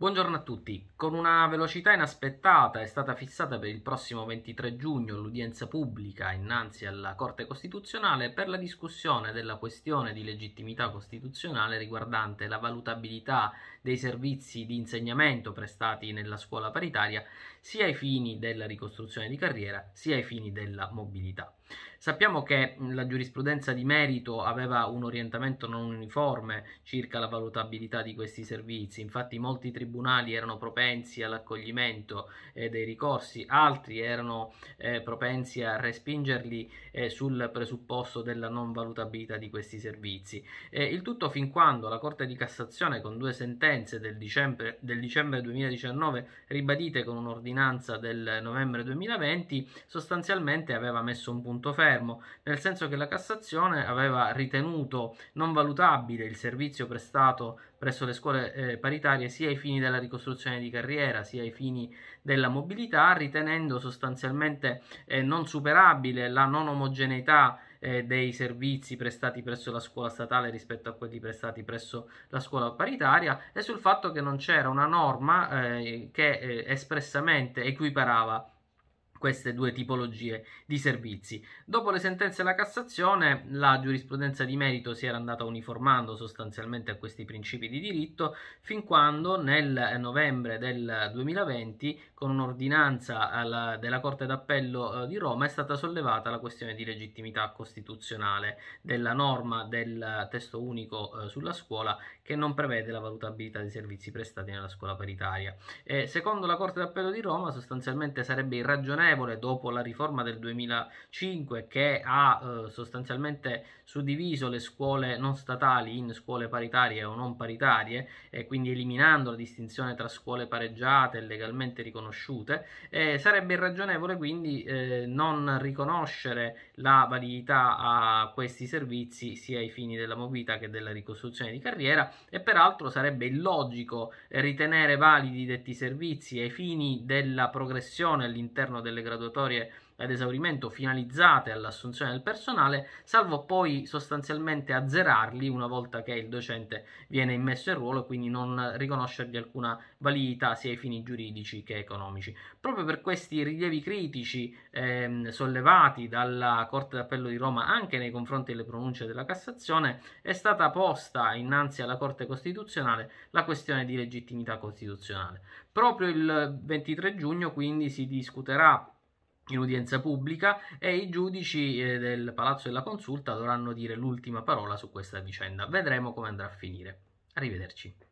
Buongiorno a tutti. Con una velocità inaspettata è stata fissata per il prossimo 23 giugno l'udienza pubblica innanzi alla Corte Costituzionale per la discussione della questione di legittimità costituzionale riguardante la valutabilità dei servizi di insegnamento prestati nella scuola paritaria sia ai fini della ricostruzione di carriera sia ai fini della mobilità. Sappiamo che la giurisprudenza di merito aveva un orientamento non uniforme circa la valutabilità di questi servizi, infatti molti tribunali erano propensi all'accoglimento eh, dei ricorsi, altri erano eh, propensi a respingerli eh, sul presupposto della non valutabilità di questi servizi. Eh, il tutto fin quando la Corte di Cassazione con due sentenze del dicembre, del dicembre 2019 ribadite con un'ordinanza del novembre 2020 sostanzialmente aveva messo un punto punto fermo, nel senso che la Cassazione aveva ritenuto non valutabile il servizio prestato presso le scuole eh, paritarie sia ai fini della ricostruzione di carriera sia ai fini della mobilità, ritenendo sostanzialmente eh, non superabile la non omogeneità eh, dei servizi prestati presso la scuola statale rispetto a quelli prestati presso la scuola paritaria e sul fatto che non c'era una norma eh, che eh, espressamente equiparava queste due tipologie di servizi. Dopo le sentenze della Cassazione, la giurisprudenza di merito si era andata uniformando sostanzialmente a questi principi di diritto, fin quando nel novembre del 2020, con un'ordinanza alla, della Corte d'Appello eh, di Roma, è stata sollevata la questione di legittimità costituzionale della norma del testo unico eh, sulla scuola che non prevede la valutabilità dei servizi prestati nella scuola paritaria. E, secondo la Corte d'Appello di Roma, sostanzialmente sarebbe irragionevole ragionevole dopo la riforma del 2005 che ha eh, sostanzialmente suddiviso le scuole non statali in scuole paritarie o non paritarie e quindi eliminando la distinzione tra scuole pareggiate e legalmente riconosciute, eh, sarebbe irragionevole quindi eh, non riconoscere la validità a questi servizi sia ai fini della mobilità che della ricostruzione di carriera e peraltro sarebbe illogico ritenere validi detti servizi ai fini della progressione all'interno delle graduatorie ad esaurimento finalizzate all'assunzione del personale, salvo poi sostanzialmente azzerarli una volta che il docente viene immesso in ruolo e quindi non riconoscergli alcuna validità sia ai fini giuridici che economici. Proprio per questi rilievi critici ehm, sollevati dalla Corte d'Appello di Roma anche nei confronti delle pronunce della Cassazione è stata posta innanzi alla Corte Costituzionale la questione di legittimità costituzionale. Proprio il 23 giugno quindi si discuterà in udienza pubblica e i giudici eh, del Palazzo della Consulta dovranno dire l'ultima parola su questa vicenda. Vedremo come andrà a finire. Arrivederci.